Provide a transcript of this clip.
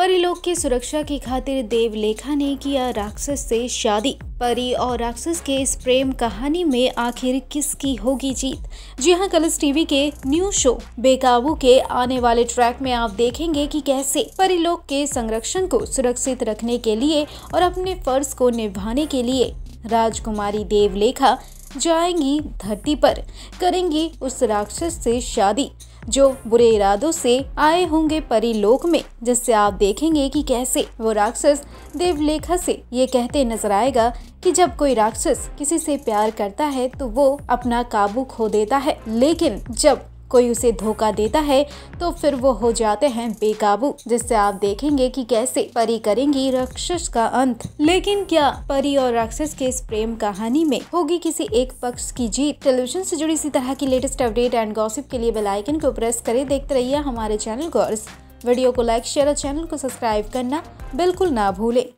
परिलोक की सुरक्षा की खातिर देवलेखा ने किया राक्षस से शादी परी और राक्षस के इस प्रेम कहानी में आखिर किसकी होगी जीत जी हाँ कलर्स टीवी के न्यू शो बेकाबू के आने वाले ट्रैक में आप देखेंगे कि कैसे परिलोक के संरक्षण को सुरक्षित रखने के लिए और अपने फर्ज को निभाने के लिए राजकुमारी देवलेखा जाएंगी धरती पर करेंगी उस राक्षस से शादी जो बुरे इरादों से आए होंगे परिलोक में जिससे आप देखेंगे कि कैसे वो राक्षस देवलेखा से ये कहते नजर आएगा कि जब कोई राक्षस किसी से प्यार करता है तो वो अपना काबू खो देता है लेकिन जब कोई उसे धोखा देता है तो फिर वो हो जाते हैं बेकाबू जिससे आप देखेंगे कि कैसे परी करेंगी राक्षस का अंत लेकिन क्या परी और राक्षस के इस प्रेम कहानी में होगी किसी एक पक्ष की जीत टेलीविजन से जुड़ी इसी तरह की लेटेस्ट अपडेट एंड गॉसिप के लिए बेलाइकन को प्रेस करें देखते रहिए हमारे चैनल को वीडियो को लाइक शेयर और चैनल को सब्सक्राइब करना बिल्कुल ना भूलें